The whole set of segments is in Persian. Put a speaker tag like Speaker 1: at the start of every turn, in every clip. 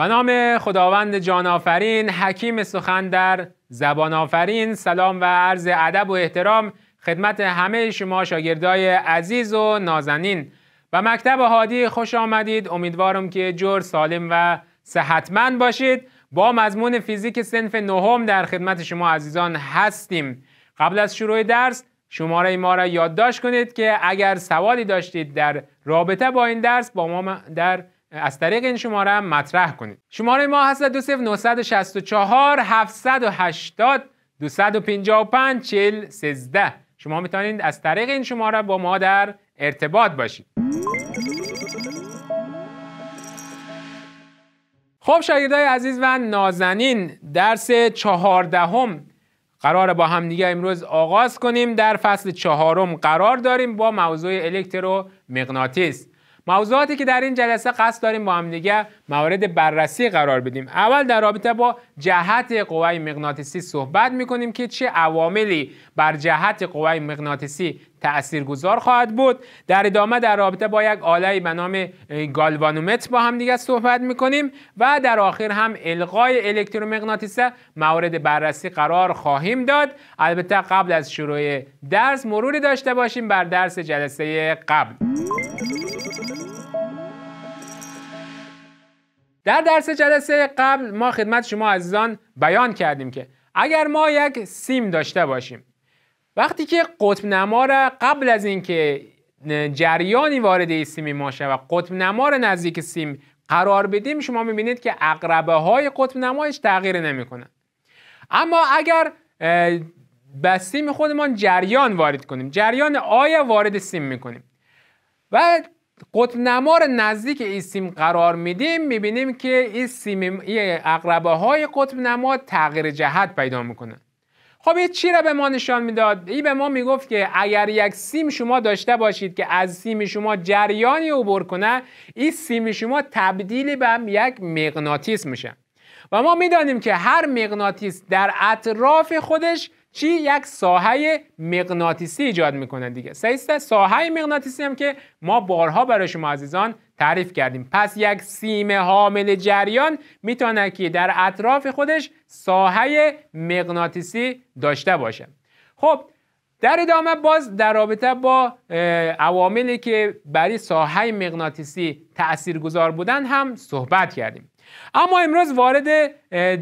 Speaker 1: به نام خداوند جان آفرین حکیم سخن در زبان آفرین سلام و عرض ادب و احترام خدمت همه شما شاگردای عزیز و نازنین و مکتب هادی خوش آمدید امیدوارم که جور سالم و صحتمند باشید با مضمون فیزیک سنف نهم در خدمت شما عزیزان هستیم قبل از شروع درس شماره ما را یادداشت کنید که اگر سوالی داشتید در رابطه با این درس با ما در از طریق این شماره هم مطرح کنید شماره ما هست پینجا 780 255 40 13 شما میتونید از طریق این شماره با ما در ارتباط باشید خب شاگردای عزیز و نازنین درس چهاردهم قرار با هم دیگه امروز آغاز کنیم در فصل چهارم قرار داریم با موضوع الکترو مغناطیس موضوعاتی که در این جلسه قصد داریم با هم دیگه موارد بررسی قرار بدیم اول در رابطه با جهت قوای مغناطیسی صحبت میکنیم که چه عواملی بر جهت قوای مغناطیسی گذار خواهد بود در ادامه در رابطه با یک آلهی به نام گالوانومتر با هم دیگه صحبت میکنیم و در آخر هم القای الکترومغناطیسه مورد بررسی قرار خواهیم داد البته قبل از شروع درس مروری داشته باشیم بر درس جلسه قبل در درس جلسه قبل ما خدمت شما عزیزان بیان کردیم که اگر ما یک سیم داشته باشیم وقتی که قطب نما را قبل از اینکه جریانی وارد این سیم ما شود قطب نما را نزدیک سیم قرار بدیم شما میبینید که اقربه های قطب نما تغییر نمی نمیکنن اما اگر به سیم خودمان جریان وارد کنیم جریان آیا وارد سیم میکنیم و قطب نما نزدیک این سیم قرار میدیم میبینیم که این سیم اقربه های قطب نما تغییر جهت پیدا میکنه خب این چی را به ما نشان میداد این به ما میگفت که اگر یک سیم شما داشته باشید که از سیم شما جریانی عبور کنه این سیم شما تبدیل به یک مغناطیس میشه و ما میدانیم که هر مغناطیس در اطراف خودش چی یک ساحه مغناطیسی ایجاد میکنه دیگه سیست ساحه مغناطیسی هم که ما بارها برای شما عزیزان تعریف کردیم پس یک سیم حامل جریان میتونه که در اطراف خودش ساحه مغناطیسی داشته باشه خب در ادامه باز در رابطه با عواملی که برای ساحه مغناطیسی گذار بودن هم صحبت کردیم اما امروز وارد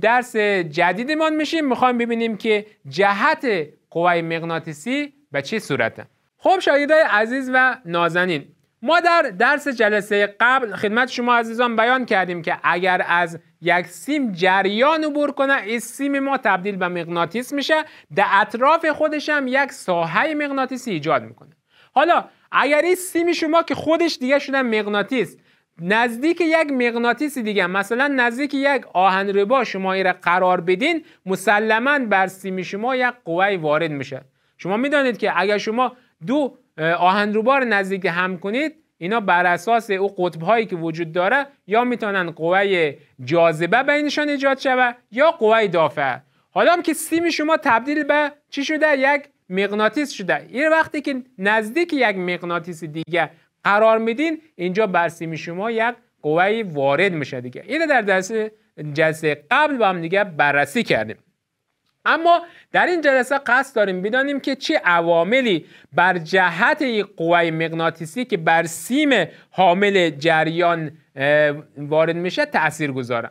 Speaker 1: درس جدیدمان میشیم میخوایم ببینیم که جهت قوای مغناطیسی به چه صورته خب شاگردای عزیز و نازنین ما در درس جلسه قبل خدمت شما عزیزان بیان کردیم که اگر از یک سیم جریان عبور کنه این سیم ما تبدیل به مغناطیس میشه در اطراف خودش هم یک ساحه مغناطیسی ایجاد میکنه حالا اگر این سیم شما که خودش دیگه شده مغناطیس نزدیک یک مغناطیس دیگه مثلا نزدیک یک آهن ربا شما را قرار بدین مسلما بر سیم شما یک قوه وارد میشه شما میدانید که اگر شما دو آهن رو نزدیک هم کنید اینا بر اساس او قطب هایی که وجود داره یا میتونن قوه جاذبه بینشان ایجاد شوه یا قوه دافعه حالا هم که سیم شما تبدیل به چی شده یک مغناطیس شده این وقتی که نزدیک یک مغناطیس دیگه قرار میدین اینجا بر سیم شما یک قوه وارد میشه دیگه اینو در درس جلسه قبل با هم دیگه بررسی کردیم اما در این جلسه قصد داریم بدانیم که چه عواملی بر جهت قوه مغناطیسی که بر سیم حامل جریان وارد میشه تاثیر گذارن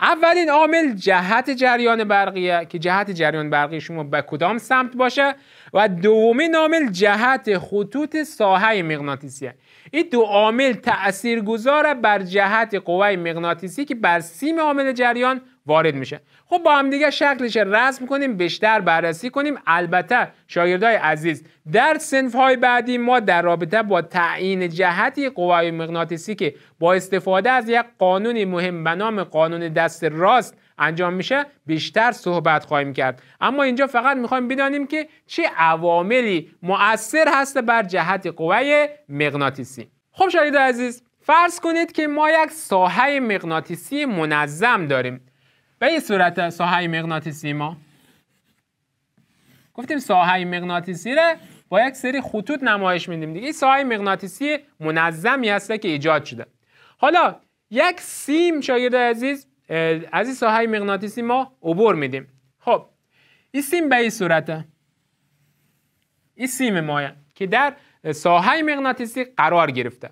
Speaker 1: اولین عامل جهت جریان برقیه که جهت جریان برقی شما به کدام سمت باشه و دومین عامل جهت خطوط ساحه مغناطیسیه این دو عامل تاثیرگذار بر جهت قوه مغناطیسی که بر سیم عامل جریان وارد میشه خب با هم دیگه شکلش رسم کنیم بیشتر بررسی کنیم البته شاگردای عزیز در سنف های بعدی ما در رابطه با تعیین جهتی قوای مغناطیسی که با استفاده از یک قانون مهم به نام قانون دست راست انجام میشه بیشتر صحبت خواهیم کرد اما اینجا فقط میخوایم بدانیم که چه عواملی مؤثر هست بر جهت قوای مغناطیسی خب شاگرد عزیز فرض کنید که ما یک ساحه مغناطیسی منظم داریم به این صورت ساحه مغناطیسی ما گفتیم ساحه مغناطیسی را با یک سری خطوط نمایش میدیم دیگه این ساحه مغناطیسی منظمی هست که ایجاد شده حالا یک سیم شاگرد عزیز از این ساحه مغناطیسی ما عبور میدیم خب این سیم به این صورت این سیم مایه که در ساحه مغناطیسی قرار گرفته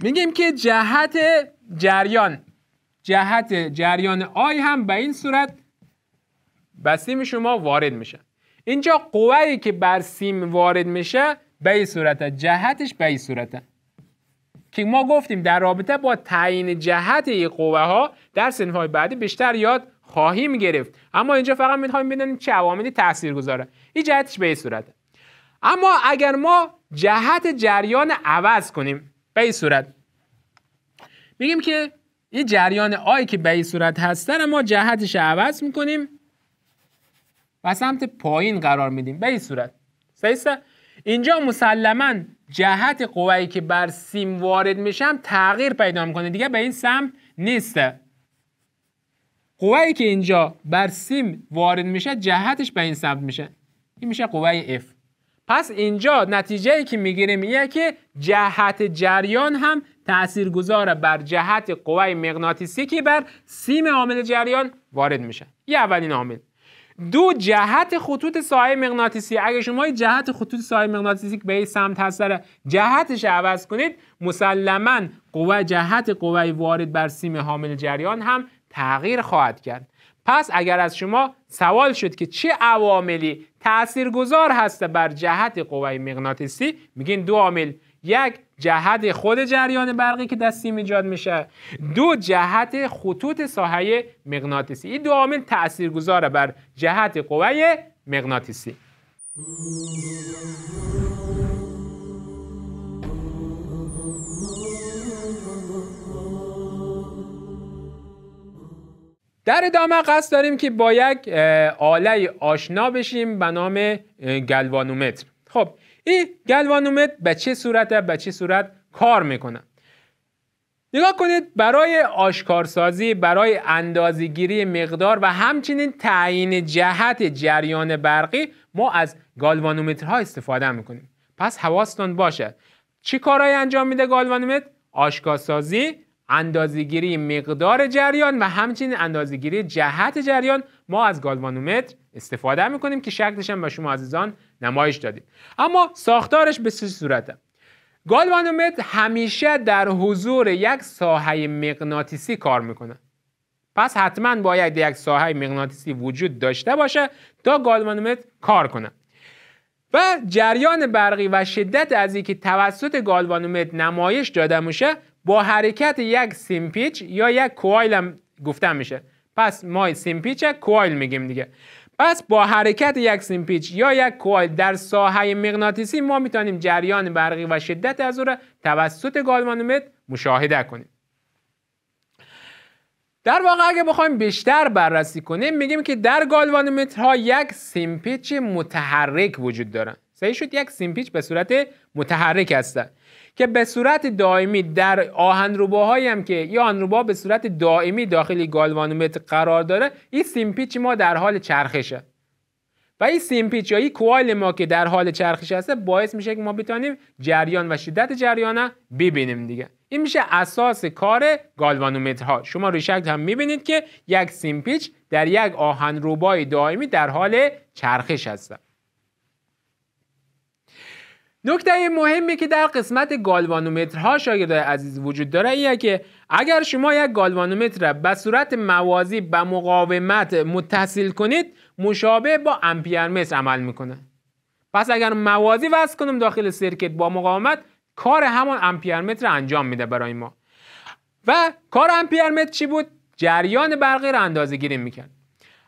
Speaker 1: میگیم که جهت جریان جهت جریان آی هم به این صورت به سیم شما وارد میشه اینجا قوه که بر سیم وارد میشه به این صورته جهتش به این صورته که ما گفتیم در رابطه با تعیین جهت این قوه ها در سنف های بعدی بیشتر یاد خواهیم گرفت اما اینجا فقط میخوایم بدانیم چه عواملی تاثیر گذاره این جهتش به این صورته اما اگر ما جهت جریان عوض کنیم به این صورت میگیم که این جریان آی که به این صورت هستن ما جهتش عوض میکنیم و سمت پایین قرار میدیم به این صورت سیسته اینجا مسلما جهت قوایی که بر سیم وارد میشم تغییر پیدا میکنه دیگه به این سمت نیسته قوایی که اینجا بر سیم وارد میشه جهتش به این سمت میشه این میشه قوه F پس اینجا نتیجه ای که میگیریم اینه که جهت جریان هم تأثیر گذاره بر جهت قوه مغناطیسی که بر سیم عامل جریان وارد میشه. یه اولین عامل دو جهت خطوط سایه مغناطیسی اگه شما جهت خطوط سایه مغناطیسی به سمت هست جهتش عوض کنید مسلما قوه جهت قوه وارد بر سیم حامل جریان هم تغییر خواهد کرد پس اگر از شما سوال شد که چه عواملی تاثیرگذار هست بر جهت قوه مغناطیسی میگین دو عامل یک جهت خود جریان برقی که دستی ایجاد میشه دو جهت خطوط ساحه مغناطیسی این دو عامل تاثیرگذار بر جهت قوه مغناطیسی در ادامه قصد داریم که با یک آله آشنا بشیم به نام گلوانومتر خب این گلوانومتر به چه صورت به چه صورت کار میکنه نگاه کنید برای آشکارسازی برای گیری مقدار و همچنین تعیین جهت جریان برقی ما از گالوانومترها استفاده میکنیم پس حواستان باشد چی کارهایی انجام میده گالوانومتر آشکارسازی اندازهگیری مقدار جریان و همچنین اندازهگیری جهت جریان ما از گالوانومتر استفاده میکنیم که شکلش هم به شما عزیزان نمایش دادیم اما ساختارش به صورت صورته گالوانومتر همیشه در حضور یک ساحه مغناطیسی کار میکنه پس حتما باید یک ساحه مغناطیسی وجود داشته باشه تا گالوانومتر کار کنه و جریان برقی و شدت از که توسط گالوانومتر نمایش داده میشه با حرکت یک سیمپیچ یا یک کوایل هم گفته میشه پس ما سیمپیچ یک کوایل میگیم دیگه پس با حرکت یک سیمپیچ یا یک کوایل در ساحه مغناطیسی ما میتونیم جریان برقی و شدت از او را توسط گالوانومتر مشاهده کنیم در واقع اگه بخوایم بیشتر بررسی کنیم میگیم که در گالوانومترها یک سیمپیچ متحرک وجود دارن. سعی شد یک سیمپیچ به صورت متحرک هستن که به صورت دائمی در آهنروباهایی هم که یا آهنروبا به صورت دائمی داخل گالوانومتر قرار داره این سیمپیچ ما در حال چرخشه و این سیمپیچ یا این ما که در حال چرخش هسته باعث میشه که ما بتانیم جریان و شدت جریان ببینیم دیگه این میشه اساس کار گالوانومترها شما روی شکل هم میبینید که یک سیمپیچ در یک آهن دائمی در حال چرخش هستن نکته مهمی که در قسمت گالوانومترها شاگردای عزیز وجود داره اینه که اگر شما یک گالوانومتر را به صورت موازی به مقاومت متصل کنید مشابه با امپیر عمل میکنه پس اگر موازی وصل کنم داخل سرکت با مقاومت کار همان امپیر متر انجام میده برای ما و کار امپیر چی بود جریان برقی را اندازه گیری میکرد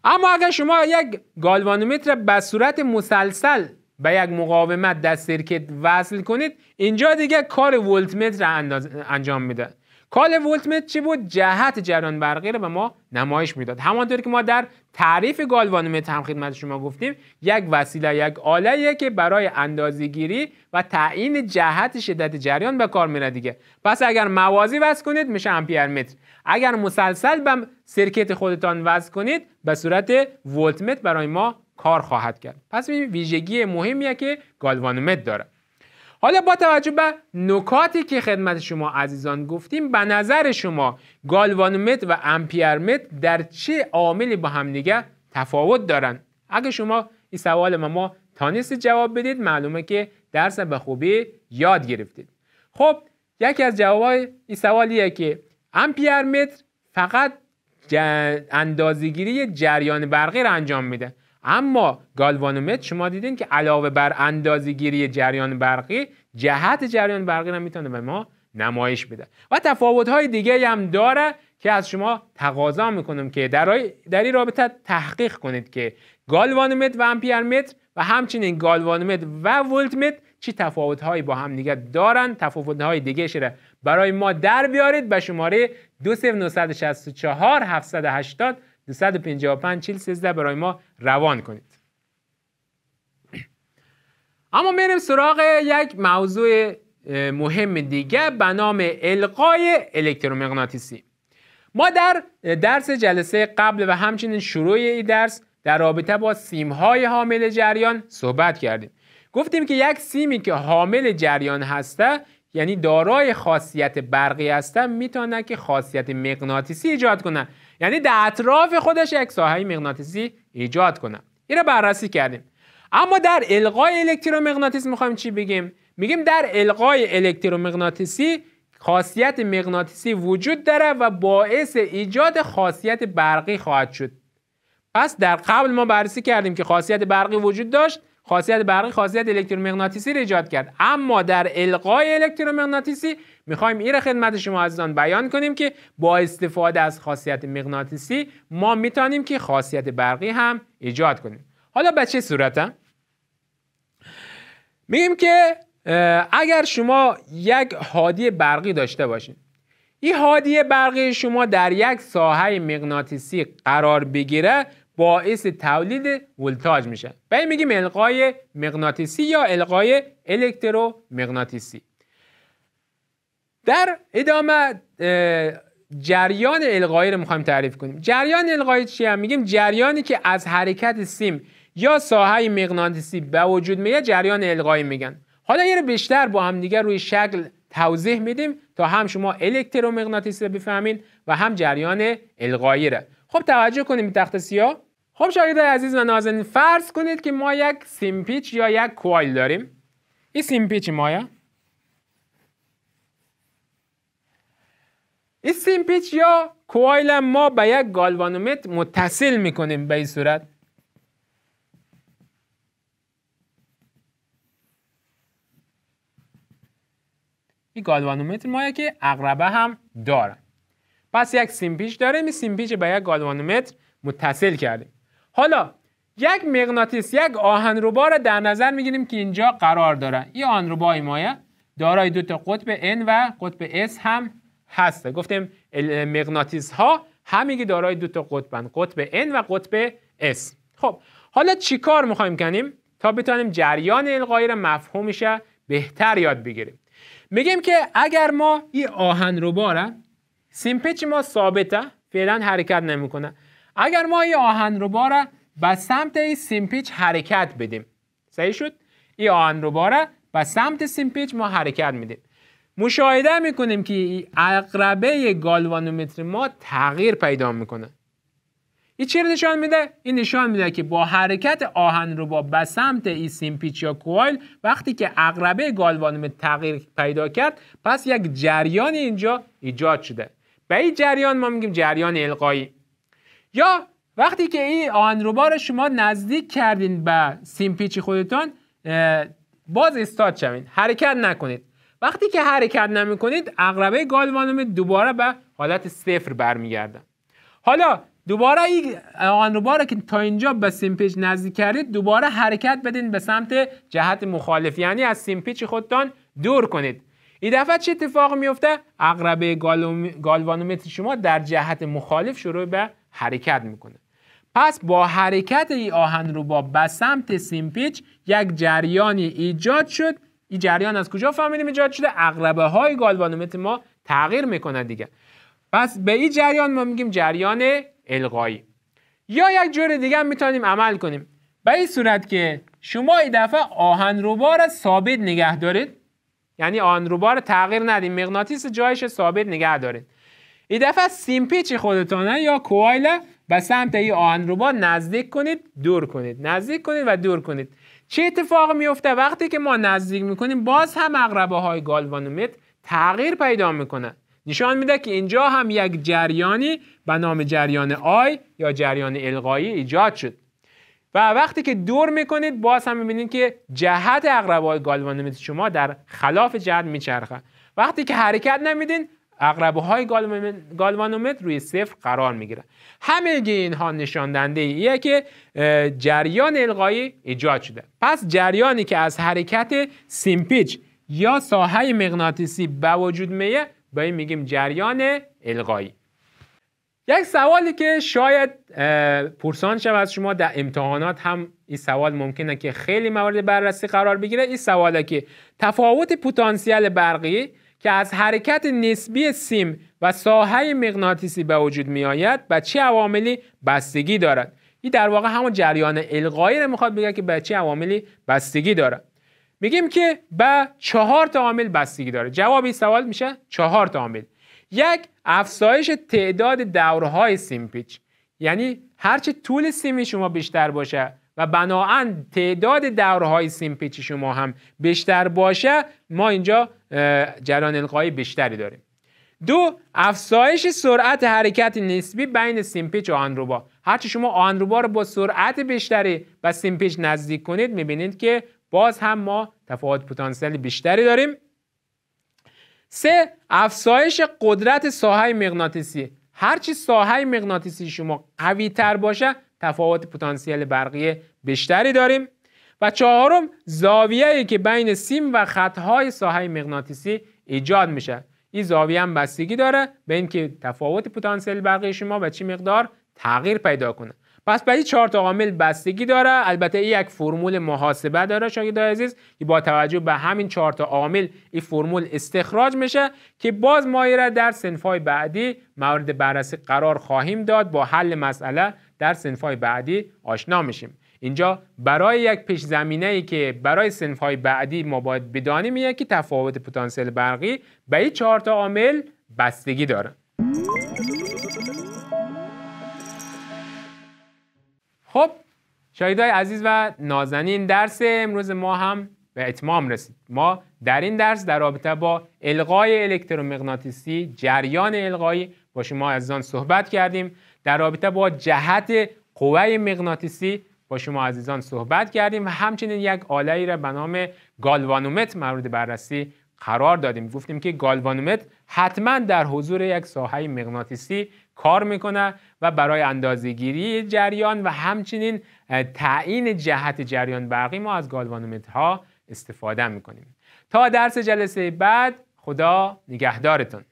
Speaker 1: اما اگر شما یک گالوانومتر به صورت مسلسل به یک مقاومت در سرکت وصل کنید اینجا دیگه کار ولتمتر انجام میده کار ولتمتر چی بود جهت جریان برقی رو به ما نمایش میداد همانطور که ما در تعریف گالوانومتر هم خدمت شما گفتیم یک وسیله یک آله که برای اندازه‌گیری و تعیین جهت شدت جریان به کار میره دیگه پس اگر موازی وصل کنید میشه امپیر متر اگر مسلسل به سرکت خودتان وصل کنید به صورت ولتمت برای ما کار خواهد کرد پس این ویژگی مهمیه که گالوانومت داره حالا با توجه به نکاتی که خدمت شما عزیزان گفتیم به نظر شما گالوانومت و امپیرمت در چه عاملی با هم همدیگه تفاوت دارن اگه شما این سوال ما, ما تانست جواب بدید معلومه که درس به خوبی یاد گرفتید خب یکی از جوابهای این سوالیه که امپیرمتر فقط ج... اندازگیری جریان برقی رو انجام میده اما گالوانومتر شما دیدین که علاوه بر گیری جریان برقی جهت جریان برقی هم میتونه به ما نمایش بده و های دیگه هم داره که از شما تقاضا میکنم که در, در این رابطه تحقیق کنید که گالوانومتر و متر و همچنین گالوانومتر و ولتمتر چی تفاوت هایی با هم دیگه دارن تفاوت های دیگه شده برای ما در بیارید به شماره 20964 780 155 40 برای ما روان کنید اما میریم سراغ یک موضوع مهم دیگه به نام القای الکترومغناطیسی ما در درس جلسه قبل و همچنین شروع این درس در رابطه با های حامل جریان صحبت کردیم گفتیم که یک سیمی که حامل جریان هسته یعنی دارای خاصیت برقی هسته میتونه که خاصیت مغناطیسی ایجاد کنه یعنی در اطراف خودش یک ساحه مغناطیسی ایجاد کنه این بررسی کردیم اما در القای الکترومغناطیس میخوایم چی بگیم میگیم در القای الکترومغناطیسی خاصیت مغناطیسی وجود داره و باعث ایجاد خاصیت برقی خواهد شد پس در قبل ما بررسی کردیم که خاصیت برقی وجود داشت خاصیت برقی خاصیت الکترومغناطیسی را ایجاد کرد اما در القای الکترومغناطیسی میخوایم این خدمت شما عزیزان بیان کنیم که با استفاده از خاصیت مغناطیسی ما میتونیم که خاصیت برقی هم ایجاد کنیم حالا به چه صورت میگیم که اگر شما یک هادی برقی داشته باشیم. این هادی برقی شما در یک ساحه مغناطیسی قرار بگیره باعث تولید ولتاژ میشن و میگیم القای مغناطیسی یا القای الکترومغناطیسی در ادامه جریان القایی رو میخوایم تعریف کنیم جریان القایی چی هم میگیم جریانی که از حرکت سیم یا ساحه مغناطیسی به وجود میاد جریان القایی میگن حالا یه بیشتر با هم دیگه روی شکل توضیح میدیم تا هم شما الکترومغناطیسی رو بفهمین و هم جریان القایی رو خب توجه کنیم تخت سیاه خب شاید عزیز و نازنین فرض کنید که ما یک سیمپیچ یا یک کوایل داریم این سیمپیچ مایه این سیمپیچ یا کوایل ما به یک گالوانومتر متصل میکنیم به این صورت این گالوانومتر مایه که اقربه هم داره. پس یک سیمپیچ داریم این سیمپیچ به یک گالوانومتر متصل کردیم حالا یک مغناطیس یک آهنربا رو در نظر میگیریم که اینجا قرار داره این آهنربای مایه دارای دو تا قطب N و قطب S هم هست. گفتیم مغناطیس ها همگی دارای دو تا قطبن قطب N و قطب S خب حالا چیکار میخوایم کنیم تا بتونیم جریان القایی را مفهومش بهتر یاد بگیریم میگیم که اگر ما این آهنربا را سیمپچ ما ثابته فعلا حرکت نمیکنه اگر ما این آهن رو باره به سمت این سیمپیچ حرکت بدیم صحیح شد این آهن رو باره به سمت سیمپیچ ما حرکت میدیم مشاهده میکنیم که اقربه گالوانومتر ما تغییر پیدا میکنه این چی نشان میده؟ این نشان میده که با حرکت آهن رو با به سمت سیمپیچ یا کوایل وقتی که اقربه گالوانومتر تغییر پیدا کرد پس یک جریان اینجا ایجاد شده به این جریان ما میگیم جریان القایی یا وقتی که این آنروبا رو شما نزدیک کردین به سیمپیچ خودتان باز استاد شوین حرکت نکنید وقتی که حرکت نمیکنید اقربه گالوانوم دوباره به حالت صفر برمیگردن حالا دوباره این آنروبا رو که تا اینجا به سیمپیچ نزدیک کردید دوباره حرکت بدین به سمت جهت مخالف یعنی از سیمپیچ خودتان دور کنید این دفعه چه اتفاق میفته اقربه گالوانومتر شما در جهت مخالف شروع به حرکت میکنه پس با حرکت این آهن رو با به سمت سیمپیچ یک جریانی ایجاد شد این جریان از کجا فهمیدیم ایجاد شده اغلبه های گالوانومتر ما تغییر میکنه دیگه پس به این جریان ما میگیم جریان القایی یا یک جور دیگه میتونیم عمل کنیم به این صورت که شما این دفعه آهن رو ثابت نگه دارید یعنی آهن رو تغییر ندیم مغناطیس جایش ثابت نگه دارید این دفعه سیمپیچ خودتانه یا کوایل به سمت این با نزدیک کنید دور کنید نزدیک کنید و دور کنید چه اتفاق میفته وقتی که ما نزدیک میکنیم باز هم اقربه های گالوانومتر تغییر پیدا میکنه نشان میده که اینجا هم یک جریانی به نام جریان آی یا جریان القایی ایجاد شد و وقتی که دور میکنید باز هم میبینید که جهت اقربه های گالوانومتر شما در خلاف جهت میچرخه وقتی که حرکت نمیدین اقربه های گالوانومتر روی صفر قرار می گیرن همه اینها نشان دهنده ایه که جریان القایی ایجاد شده پس جریانی که از حرکت سیمپیچ یا ساحه مغناطیسی به وجود میه با این میگیم جریان القایی یک سوالی که شاید پرسان شود از شما در امتحانات هم این سوال ممکنه که خیلی موارد بررسی قرار بگیره این سواله که تفاوت پتانسیل برقی که از حرکت نسبی سیم و ساحه مغناطیسی به وجود می آید و چه عواملی بستگی دارد این در واقع همون جریان القایی رو میخواد بگه که به چه عواملی بستگی دارد میگیم که به چهار تا عامل بستگی داره جواب این سوال میشه چهار تا عامل یک افزایش تعداد دورهای سیم پیچ یعنی هرچه طول سیم شما بیشتر باشه و بناهن تعداد دورهای سیمپیچ شما هم بیشتر باشه ما اینجا جریان القایی بیشتری داریم دو افزایش سرعت حرکت نسبی بین سیمپیچ و آنروبا هرچی شما آنروبا رو با سرعت بیشتری و سیمپیچ نزدیک کنید میبینید که باز هم ما تفاوت پتانسیل بیشتری داریم سه افزایش قدرت ساحه مغناطیسی هرچی ساحه مغناطیسی شما قوی تر باشه تفاوت پتانسیل برقی بیشتری داریم و چهارم زاویه‌ای که بین سیم و خطهای ساحه مغناطیسی ایجاد میشه این زاویه هم بستگی داره به اینکه تفاوت پتانسیل برقی شما به چه مقدار تغییر پیدا کنه پس به این چهار تا عامل بستگی داره البته این یک فرمول محاسبه داره شاید عزیز که با توجه به همین چهار تا عامل این فرمول استخراج میشه که باز ما را در سنفای بعدی مورد بررسی قرار خواهیم داد با حل مسئله در های بعدی آشنا میشیم اینجا برای یک پیش زمینه ای که برای سنف های بعدی ما باید بدانیم یکی که تفاوت پتانسیل برقی به این چهار تا عامل بستگی داره خب شایدای عزیز و نازنین درس امروز ما هم به اتمام رسید ما در این درس در رابطه با القای الکترومغناطیسی جریان القایی با شما از آن صحبت کردیم در رابطه با جهت قوه مغناطیسی با شما عزیزان صحبت کردیم و همچنین یک ای را به نام گالوانومت مورد بررسی قرار دادیم گفتیم که گالوانومتر حتما در حضور یک ساحه مغناطیسی کار میکنه و برای اندازگیری جریان و همچنین تعیین جهت جریان برقی ما از ها استفاده میکنیم تا درس جلسه بعد خدا نگهدارتون